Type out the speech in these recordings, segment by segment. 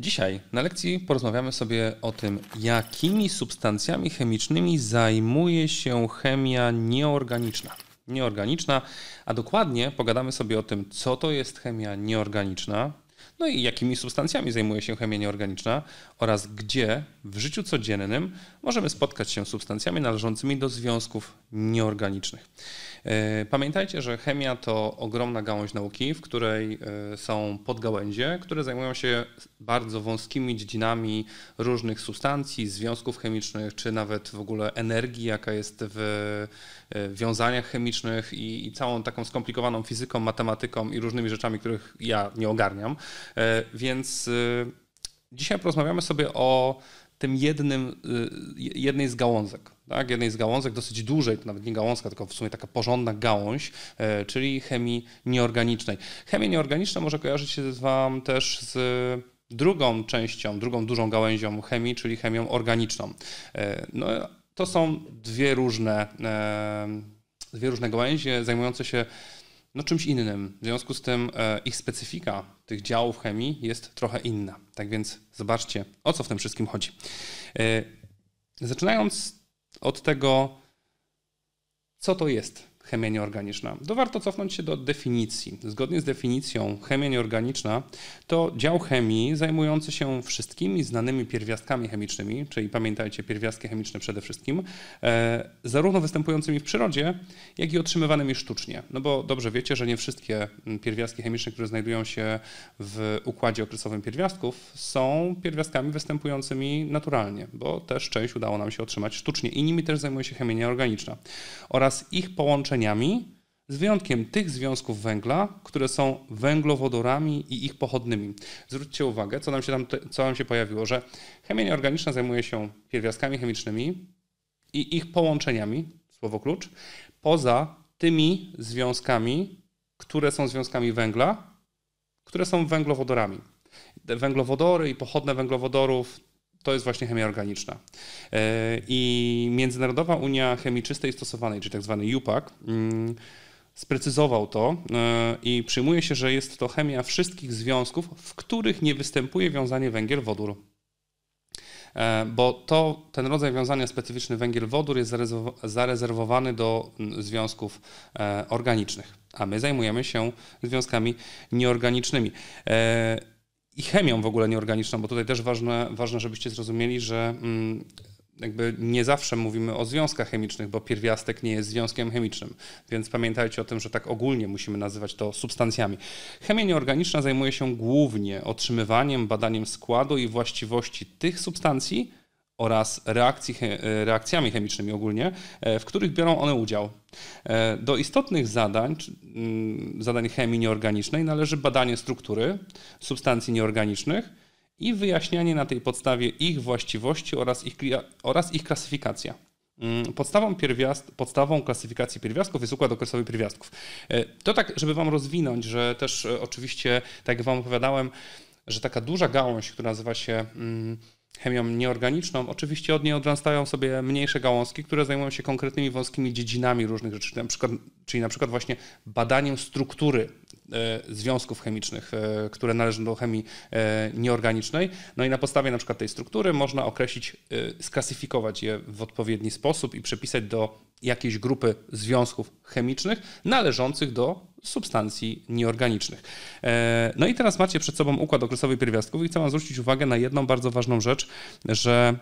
Dzisiaj na lekcji porozmawiamy sobie o tym, jakimi substancjami chemicznymi zajmuje się chemia nieorganiczna. Nieorganiczna, a dokładnie pogadamy sobie o tym, co to jest chemia nieorganiczna, no i jakimi substancjami zajmuje się chemia nieorganiczna oraz gdzie w życiu codziennym możemy spotkać się z substancjami należącymi do związków nieorganicznych. E, pamiętajcie, że chemia to ogromna gałąź nauki, w której e, są podgałęzie, które zajmują się bardzo wąskimi dziedzinami różnych substancji, związków chemicznych, czy nawet w ogóle energii, jaka jest w e, wiązaniach chemicznych i, i całą taką skomplikowaną fizyką, matematyką i różnymi rzeczami, których ja nie ogarniam. E, więc e, dzisiaj porozmawiamy sobie o tym jednym, e, jednej z gałązek, tak? jednej z gałązek dosyć dużej, to nawet nie gałązka, tylko w sumie taka porządna gałąź, czyli chemii nieorganicznej. Chemia nieorganiczna może kojarzyć się Wam też z drugą częścią, drugą dużą gałęzią chemii, czyli chemią organiczną. No, to są dwie różne, dwie różne gałęzie zajmujące się no, czymś innym. W związku z tym ich specyfika tych działów chemii jest trochę inna. Tak więc zobaczcie, o co w tym wszystkim chodzi. E, zaczynając od tego, co to jest chemia nieorganiczna? To warto cofnąć się do definicji. Zgodnie z definicją chemia nieorganiczna to dział chemii zajmujący się wszystkimi znanymi pierwiastkami chemicznymi, czyli pamiętajcie, pierwiastki chemiczne przede wszystkim, e, zarówno występującymi w przyrodzie, jak i otrzymywanymi sztucznie. No bo dobrze wiecie, że nie wszystkie mm, pierwiastki chemiczne, które znajdują się w układzie okresowym pierwiastków, są pierwiastkami występującymi naturalnie, bo też część udało nam się otrzymać sztucznie i nimi też zajmuje się chemia nieorganiczna oraz ich połączenie z wyjątkiem tych związków węgla, które są węglowodorami i ich pochodnymi. Zwróćcie uwagę, co nam się, tam, co nam się pojawiło, że chemia nieorganiczna zajmuje się pierwiastkami chemicznymi i ich połączeniami, słowo klucz, poza tymi związkami, które są związkami węgla, które są węglowodorami. Te węglowodory i pochodne węglowodorów to jest właśnie chemia organiczna. E, I Międzynarodowa Unia Chemii Czystej Stosowanej, czyli tak zwany UPAC, mm, sprecyzował to e, i przyjmuje się, że jest to chemia wszystkich związków, w których nie występuje wiązanie węgiel-wodór. E, bo to, ten rodzaj wiązania specyficzny węgiel-wodór jest zarezerwowany do związków organicznych, a my zajmujemy się związkami nieorganicznymi i chemią w ogóle nieorganiczną, bo tutaj też ważne, ważne żebyście zrozumieli, że mm, jakby nie zawsze mówimy o związkach chemicznych, bo pierwiastek nie jest związkiem chemicznym, więc pamiętajcie o tym, że tak ogólnie musimy nazywać to substancjami. Chemia nieorganiczna zajmuje się głównie otrzymywaniem, badaniem składu i właściwości tych substancji, oraz reakcji, e, reakcjami chemicznymi ogólnie, e, w których biorą one udział. E, do istotnych zadań, mm, zadań chemii nieorganicznej należy badanie struktury substancji nieorganicznych i wyjaśnianie na tej podstawie ich właściwości oraz ich, oraz ich klasyfikacja. Mm, podstawą, pierwiast, podstawą klasyfikacji pierwiastków jest układ okresowy pierwiastków. To tak, żeby Wam rozwinąć, że też oczywiście, tak jak Wam opowiadałem, że taka duża gałąź, która nazywa się mm, chemią nieorganiczną, oczywiście od niej odrastają sobie mniejsze gałązki, które zajmują się konkretnymi wąskimi dziedzinami różnych rzeczy, na przykład, czyli na przykład właśnie badaniem struktury e, związków chemicznych, e, które należą do chemii e, nieorganicznej. No i na podstawie na przykład tej struktury można określić, sklasyfikować je w odpowiedni sposób i przypisać do jakiejś grupy związków chemicznych należących do substancji nieorganicznych. E, no i teraz macie przed sobą układ okresowy pierwiastków i chcę Wam zwrócić uwagę na jedną bardzo ważną rzecz, że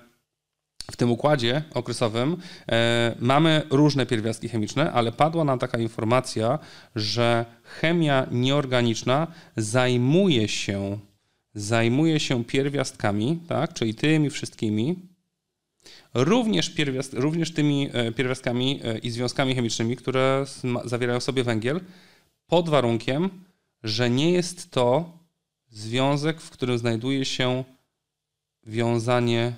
w tym układzie okresowym e, mamy różne pierwiastki chemiczne, ale padła nam taka informacja, że chemia nieorganiczna zajmuje się zajmuje się pierwiastkami, tak, czyli tymi wszystkimi, również, pierwiast, również tymi e, pierwiastkami i związkami chemicznymi, które zawierają sobie węgiel, pod warunkiem, że nie jest to związek, w którym znajduje się wiązanie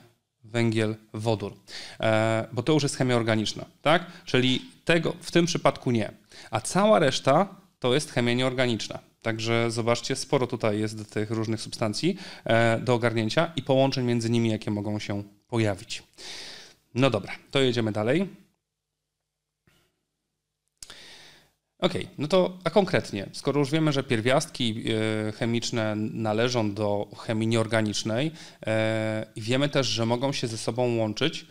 węgiel-wodór, e, bo to już jest chemia organiczna, tak? Czyli tego w tym przypadku nie. A cała reszta to jest chemia nieorganiczna. Także zobaczcie, sporo tutaj jest tych różnych substancji e, do ogarnięcia i połączeń między nimi, jakie mogą się pojawić. No dobra, to jedziemy dalej. Okej, okay, no to a konkretnie, skoro już wiemy, że pierwiastki e, chemiczne należą do chemii nieorganicznej e, i wiemy też, że mogą się ze sobą łączyć,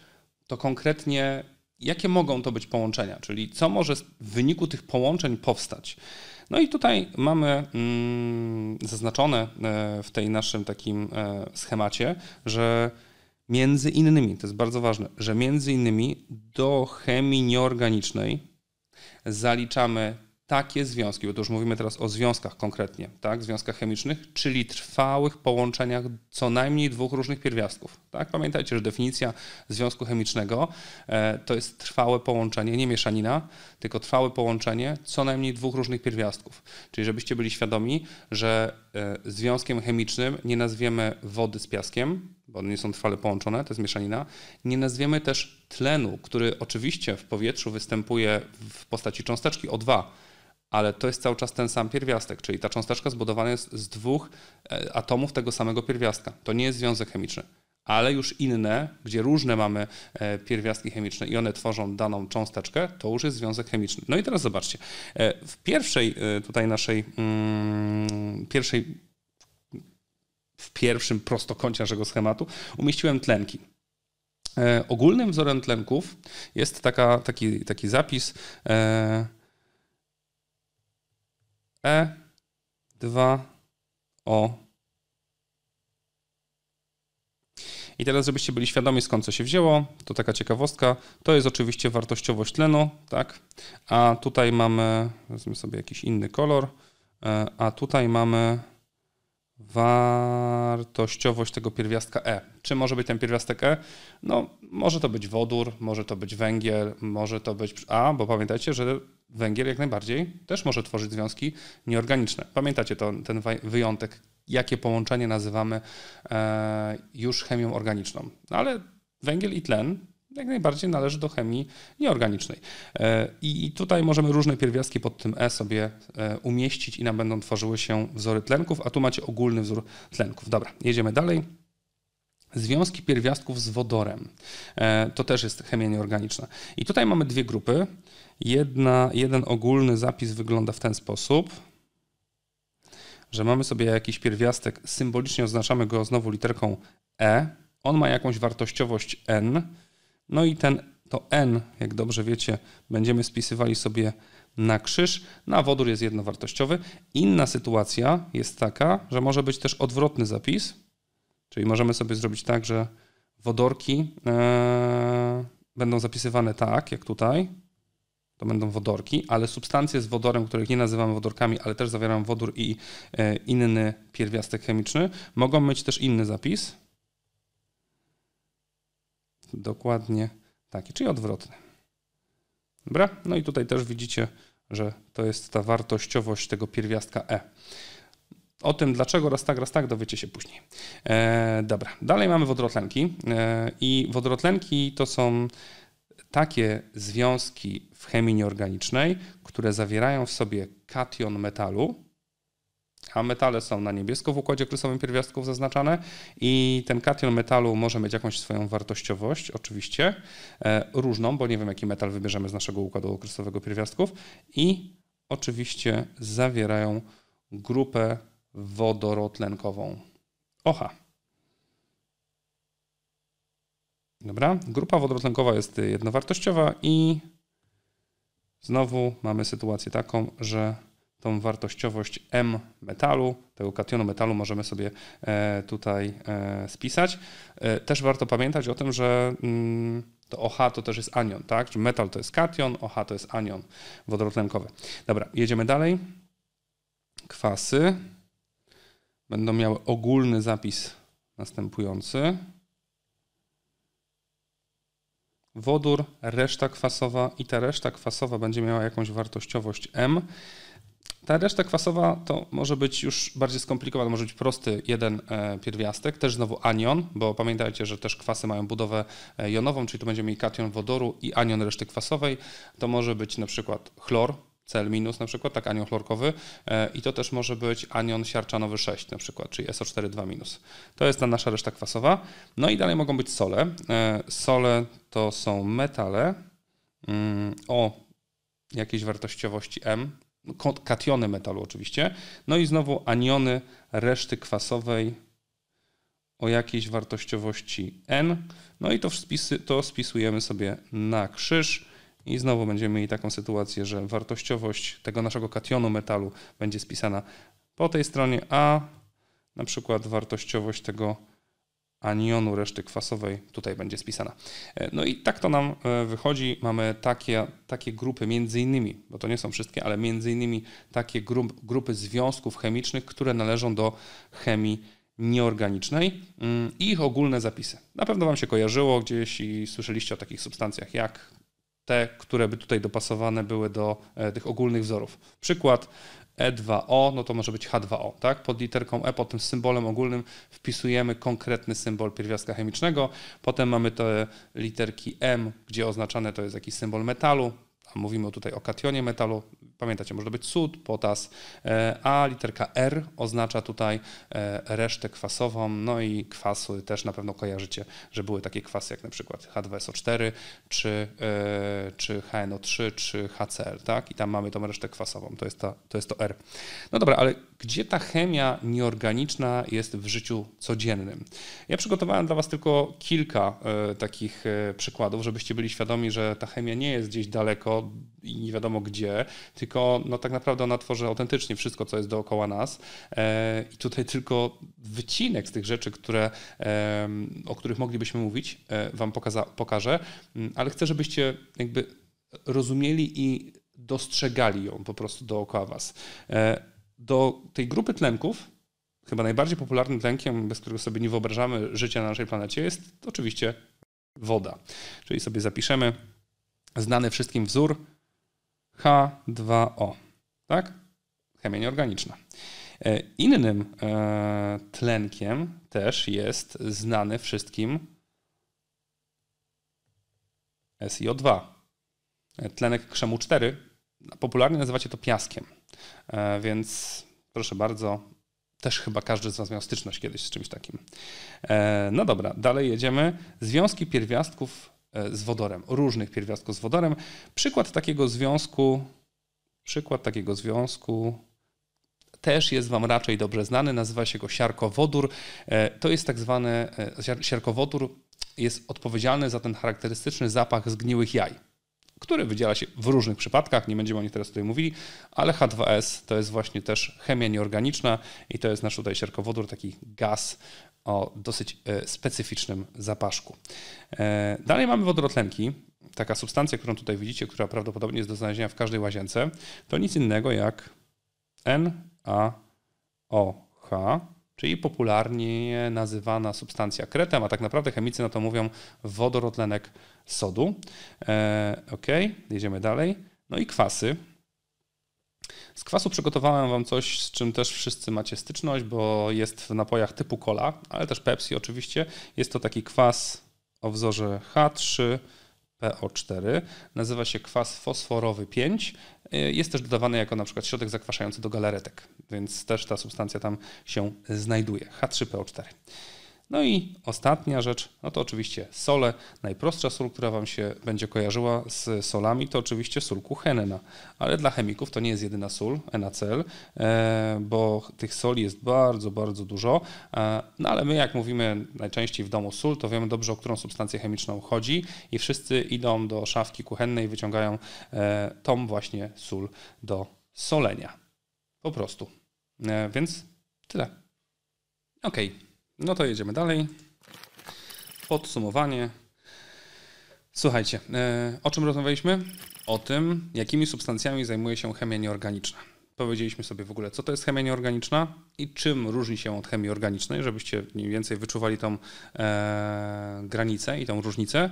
to konkretnie jakie mogą to być połączenia, czyli co może w wyniku tych połączeń powstać. No i tutaj mamy mm, zaznaczone e, w tej naszym takim schemacie, że między innymi, to jest bardzo ważne, że między innymi do chemii nieorganicznej zaliczamy takie związki, bo to już mówimy teraz o związkach konkretnie, tak, związkach chemicznych, czyli trwałych połączeniach co najmniej dwóch różnych pierwiastków. Tak? Pamiętajcie, że definicja związku chemicznego e, to jest trwałe połączenie, nie mieszanina, tylko trwałe połączenie co najmniej dwóch różnych pierwiastków. Czyli żebyście byli świadomi, że e, związkiem chemicznym nie nazwiemy wody z piaskiem, bo one nie są trwale połączone, to jest mieszanina. Nie nazwiemy też tlenu, który oczywiście w powietrzu występuje w postaci cząsteczki O2, ale to jest cały czas ten sam pierwiastek, czyli ta cząsteczka zbudowana jest z dwóch e, atomów tego samego pierwiastka. To nie jest związek chemiczny, ale już inne, gdzie różne mamy e, pierwiastki chemiczne i one tworzą daną cząsteczkę, to już jest związek chemiczny. No i teraz zobaczcie, e, w pierwszej tutaj naszej, mm, pierwszej w pierwszym prostokącie naszego schematu, umieściłem tlenki. E, ogólnym wzorem tlenków jest taka, taki, taki zapis E2O. E, I teraz, żebyście byli świadomi, skąd co się wzięło, to taka ciekawostka. To jest oczywiście wartościowość tlenu, tak? A tutaj mamy, wezmę sobie jakiś inny kolor, e, a tutaj mamy wartościowość tego pierwiastka E. Czy może być ten pierwiastek E? No, może to być wodór, może to być węgiel, może to być A, bo pamiętajcie, że węgiel jak najbardziej też może tworzyć związki nieorganiczne. Pamiętacie to, ten wyjątek, jakie połączenie nazywamy e, już chemią organiczną. No, ale węgiel i tlen jak najbardziej należy do chemii nieorganicznej. E, I tutaj możemy różne pierwiastki pod tym E sobie e, umieścić i nam będą tworzyły się wzory tlenków, a tu macie ogólny wzór tlenków. Dobra, jedziemy dalej. Związki pierwiastków z wodorem. E, to też jest chemia nieorganiczna. I tutaj mamy dwie grupy. Jedna, jeden ogólny zapis wygląda w ten sposób, że mamy sobie jakiś pierwiastek, symbolicznie oznaczamy go znowu literką E. On ma jakąś wartościowość N no i ten, to n, jak dobrze wiecie, będziemy spisywali sobie na krzyż, na no wodór jest jednowartościowy. Inna sytuacja jest taka, że może być też odwrotny zapis, czyli możemy sobie zrobić tak, że wodorki e, będą zapisywane tak, jak tutaj, to będą wodorki, ale substancje z wodorem, których nie nazywamy wodorkami, ale też zawierają wodór i e, inny pierwiastek chemiczny, mogą mieć też inny zapis dokładnie taki, czyli odwrotny. Dobra? No i tutaj też widzicie, że to jest ta wartościowość tego pierwiastka E. O tym dlaczego raz tak, raz tak dowiecie się później. E, dobra, dalej mamy wodorotlenki e, i wodorotlenki to są takie związki w chemii nieorganicznej, które zawierają w sobie kation metalu, a metale są na niebiesko w układzie okresowym pierwiastków zaznaczane i ten kation metalu może mieć jakąś swoją wartościowość, oczywiście, e, różną, bo nie wiem, jaki metal wybierzemy z naszego układu okresowego pierwiastków i oczywiście zawierają grupę wodorotlenkową. OHA. Dobra, grupa wodorotlenkowa jest jednowartościowa i znowu mamy sytuację taką, że tą wartościowość M metalu, tego kationu metalu możemy sobie e, tutaj e, spisać. E, też warto pamiętać o tym, że mm, to OH to też jest anion, tak? Czyli metal to jest kation, OH to jest anion wodorotlenkowy. Dobra, jedziemy dalej. Kwasy będą miały ogólny zapis następujący. Wodór, reszta kwasowa i ta reszta kwasowa będzie miała jakąś wartościowość M. Ta reszta kwasowa to może być już bardziej skomplikowana, może być prosty jeden e, pierwiastek, też znowu anion, bo pamiętajcie, że też kwasy mają budowę e, jonową, czyli tu będziemy mieli kation wodoru i anion reszty kwasowej. To może być na przykład chlor, Cl- na przykład, tak, anion chlorkowy e, i to też może być anion siarczanowy 6 na przykład, czyli SO4-2-. To jest ta nasza reszta kwasowa. No i dalej mogą być sole. Sole to są metale mm, o jakiejś wartościowości M, kationy metalu oczywiście, no i znowu aniony reszty kwasowej o jakiejś wartościowości n. No i to, spisy, to spisujemy sobie na krzyż. I znowu będziemy mieli taką sytuację, że wartościowość tego naszego kationu metalu będzie spisana po tej stronie, a na przykład wartościowość tego anionu reszty kwasowej tutaj będzie spisana. E, no i tak to nam e, wychodzi. Mamy takie, takie grupy, między innymi, bo to nie są wszystkie, ale między innymi takie grup, grupy związków chemicznych, które należą do chemii nieorganicznej mm, i ich ogólne zapisy. Na pewno Wam się kojarzyło gdzieś i słyszeliście o takich substancjach jak te, które by tutaj dopasowane były do e, tych ogólnych wzorów. Przykład E2O, no to może być H2O, tak? Pod literką E, pod tym symbolem ogólnym wpisujemy konkretny symbol pierwiastka chemicznego, potem mamy te literki M, gdzie oznaczane to jest jakiś symbol metalu, a mówimy tutaj o kationie metalu, Pamiętacie, może być sód, potas, e, a literka R oznacza tutaj e, resztę kwasową, no i kwasy też na pewno kojarzycie, że były takie kwasy jak na przykład H2SO4 czy, e, czy HNO3 czy HCl, tak? I tam mamy tą resztę kwasową, to jest, ta, to jest to R. No dobra, ale gdzie ta chemia nieorganiczna jest w życiu codziennym? Ja przygotowałem dla Was tylko kilka takich przykładów, żebyście byli świadomi, że ta chemia nie jest gdzieś daleko i nie wiadomo gdzie, tylko tylko no, tak naprawdę ona tworzy autentycznie wszystko, co jest dookoła nas. E, I tutaj tylko wycinek z tych rzeczy, które, o których moglibyśmy mówić, e, Wam pokaza, pokażę, mm, ale chcę, żebyście jakby rozumieli i dostrzegali ją po prostu dookoła Was. E, do tej grupy tlenków, chyba najbardziej popularnym tlenkiem, bez którego sobie nie wyobrażamy życia na naszej planecie, jest oczywiście woda. Czyli sobie zapiszemy znany wszystkim wzór H2O, tak? Chemia nieorganiczna. E, innym e, tlenkiem też jest znany wszystkim SiO2. E, tlenek krzemu 4 popularnie nazywacie to piaskiem, więc proszę bardzo, też chyba każdy z Was miał styczność kiedyś z czymś takim. No dobra, dalej jedziemy. Związki pierwiastków E, z wodorem, różnych pierwiastków z wodorem. Przykład takiego związku, przykład takiego związku też jest Wam raczej dobrze znany, nazywa się go siarkowodór. E, to jest tak zwany, e, siarkowodór jest odpowiedzialny za ten charakterystyczny zapach zgniłych jaj, który wydziela się w różnych przypadkach, nie będziemy o nich teraz tutaj mówili, ale H2S to jest właśnie też chemia nieorganiczna i to jest nasz tutaj siarkowodór, taki gaz o dosyć e, specyficznym zapaszku. E, dalej mamy wodorotlenki, taka substancja, którą tutaj widzicie, która prawdopodobnie jest do znalezienia w każdej łazience, to nic innego jak NaOH, czyli popularnie nazywana substancja kretem, a tak naprawdę chemicy na to mówią wodorotlenek sodu. E, ok, jedziemy dalej. No i kwasy, z kwasu przygotowałem Wam coś, z czym też wszyscy macie styczność, bo jest w napojach typu cola, ale też Pepsi oczywiście. Jest to taki kwas o wzorze H3, PO4. Nazywa się kwas fosforowy 5. Y, jest też dodawany jako na przykład środek zakwaszający do galaretek, więc też ta substancja tam się znajduje. H3PO4. No i ostatnia rzecz, no to oczywiście sole. Najprostsza sól, która Wam się będzie kojarzyła z solami, to oczywiście sól kuchenna. Ale dla chemików to nie jest jedyna sól, NaCl, e, bo tych soli jest bardzo, bardzo dużo. E, no ale my, jak mówimy najczęściej w domu sól, to wiemy dobrze, o którą substancję chemiczną chodzi i wszyscy idą do szafki kuchennej i wyciągają e, tą właśnie sól do solenia. Po prostu. Więc tyle. Okej. Okay. No to jedziemy dalej. Podsumowanie. Słuchajcie, e, o czym rozmawialiśmy? O tym, jakimi substancjami zajmuje się chemia nieorganiczna. Powiedzieliśmy sobie w ogóle, co to jest chemia nieorganiczna i czym różni się od chemii organicznej, żebyście mniej więcej wyczuwali tą e, granicę i tą różnicę.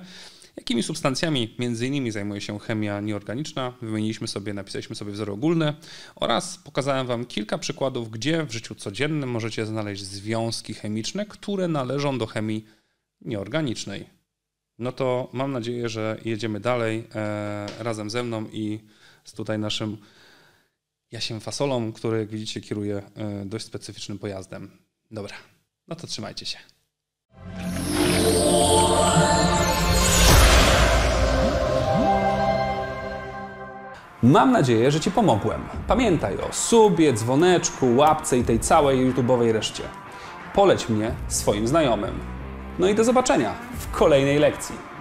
Jakimi substancjami między innymi zajmuje się chemia nieorganiczna, wymieniliśmy sobie, napisaliśmy sobie wzory ogólne oraz pokazałem Wam kilka przykładów, gdzie w życiu codziennym możecie znaleźć związki chemiczne, które należą do chemii nieorganicznej. No to mam nadzieję, że jedziemy dalej e, razem ze mną i z tutaj naszym Jasiem Fasolą, który jak widzicie kieruje e, dość specyficznym pojazdem. Dobra, no to trzymajcie się. Mam nadzieję, że Ci pomogłem. Pamiętaj o subie, dzwoneczku, łapce i tej całej YouTube'owej reszcie. Poleć mnie swoim znajomym. No i do zobaczenia w kolejnej lekcji.